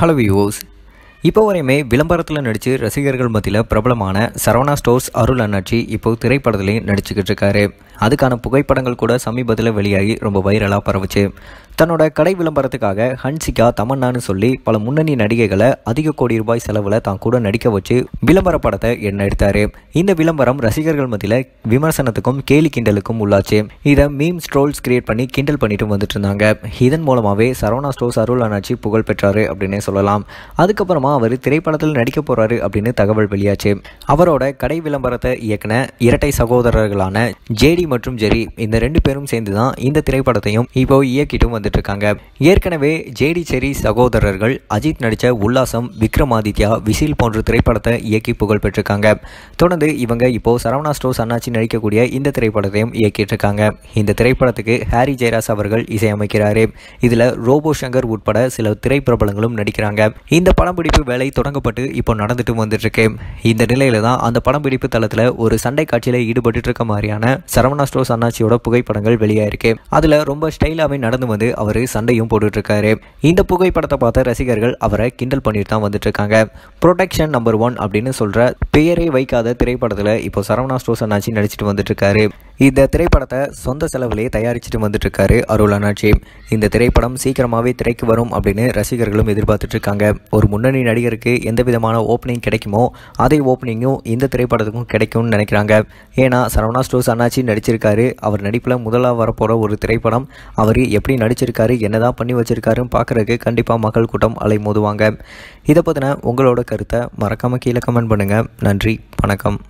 hello viewers இப்போ வரையுமே விளம்பரத்தில் நடித்து ரசிகர்கள் மத்தியில் பிரபலமான சரவணா ஸ்டோர்ஸ் அருள் அண்ணாச்சி இப்போது திரைப்படத்துலேயும் நடிச்சுக்கிட்டு இருக்காரு அதுக்கான புகைப்படங்கள் கூட சமீபத்தில் வெளியாகி ரொம்ப வைரலாக பரவுச்சு தன்னோட கடை விளம்பரத்துக்காக ஹன்சிகா தமன்னான்னு சொல்லி பல முன்னணி நடிகைகளை அதிக கோடி ரூபாய் செலவில் தான் கூட நடிக்க வச்சு விளம்பர படத்தை என்ன எடுத்தாரு இந்த விளம்பரம் ரசிகர்கள் மத்தியில் விமர்சனத்துக்கும் கேலி கிண்டலுக்கும் உள்ளாச்சு இதை மீம் ஸ்ட்ரோல்ஸ் கிரியேட் பண்ணி கிண்டல் பண்ணிட்டு வந்துட்டு இருந்தாங்க இதன் மூலமாகவே சரவணா ஸ்டோர்ஸ் அருள் அண்ணாச்சி புகழ் பெற்றாரு அப்படின்னே சொல்லலாம் அதுக்கப்புறமா அவர் திரைப்படத்தில் நடிக்க போறாரு அப்படின்னு தகவல் வெளியாச்சு அவரோட கடை விளம்பரத்தை இயக்குன இரட்டை சகோதரர்களான ஜேடி மற்றும் ஜெரி இந்த ரெண்டு பேரும் சேர்ந்து தான் இந்த திரைப்படத்தையும் இப்போ இயக்கிட்டும் வந்துட்டு இருக்காங்க ஏற்கனவே ஜேடி செரி சகோதரர்கள் அஜித் நடித்த உல்லாசம் விக்ரமாதித்யா விசில் போன்ற திரைப்படத்தை இயக்கி புகழ் பெற்றிருக்காங்க தொடர்ந்து இவங்க இப்போ சரவணா ஸ்டோஸ் அண்ணாச்சி நடிக்கக்கூடிய இந்த திரைப்படத்தையும் இயக்கிட்டு இருக்காங்க இந்த திரைப்படத்துக்கு ஹாரி ஜெயராஸ் அவர்கள் இசையமைக்கிறாரு இதில் ரோபோ சங்கர் உட்பட சில திரைப்பிரபலங்களும் நடிக்கிறாங்க இந்த படம்பிடிப்பு வேலை தொடங்கப்பட்டு இப்போ நடந்துட்டு வந்துட்டு இருக்கு இந்த நிலையில தான் அந்த படம்பிடிப்பு தளத்தில் ஒரு சண்டை காட்சியில ஈடுபட்டு இருக்க மாதிரியான சரவணா ஸ்டோஸ் அண்ணாச்சியோட புகைப்படங்கள் வெளியாயிருக்கு அதில் ரொம்ப ஸ்டைலாகவே நடந்து வந்து அவர் சண்டையும் போட்டுட்ருக்காரு இந்த புகைப்படத்தை பார்த்த ரசிகர்கள் அவரை கிண்டல் பண்ணிட்டு தான் வந்துட்டுருக்காங்க ப்ரொடெக்ஷன் நம்பர் ஒன் அப்படின்னு சொல்கிற பெயரை வைக்காத திரைப்படத்தில் இப்போ சரவணா ஸ்டோசன் ஆச்சு நடிச்சிட்டு வந்துட்டுருக்காரு இந்த திரைப்படத்தை சொந்த செலவிலே தயாரிச்சுட்டு வந்துட்டுருக்காரு அருள் அண்ணாச்சி இந்த திரைப்படம் சீக்கிரமாகவே திரைக்கு வரும் அப்படின்னு ரசிகர்களும் எதிர்பார்த்துட்ருக்காங்க ஒரு முன்னணி நடிகருக்கு எந்த விதமான ஓப்பனிங் கிடைக்குமோ அதே ஓப்பனிங்கும் இந்த திரைப்படத்துக்கும் கிடைக்கும்னு நினைக்கிறாங்க ஏன்னா சரவணா ஸ்டோர்ஸ் அண்ணாச்சி நடிச்சிருக்காரு அவர் நடிப்பில் முதலாக வரப்போகிற ஒரு திரைப்படம் அவர் எப்படி நடிச்சிருக்காரு என்னதான் பண்ணி வச்சிருக்காருன்னு பார்க்குறதுக்கு கண்டிப்பாக மக்கள் கூட்டம் அலைமோதுவாங்க இதை பற்றின உங்களோட கருத்தை மறக்காமல் கீழே கமெண்ட் பண்ணுங்கள் நன்றி வணக்கம்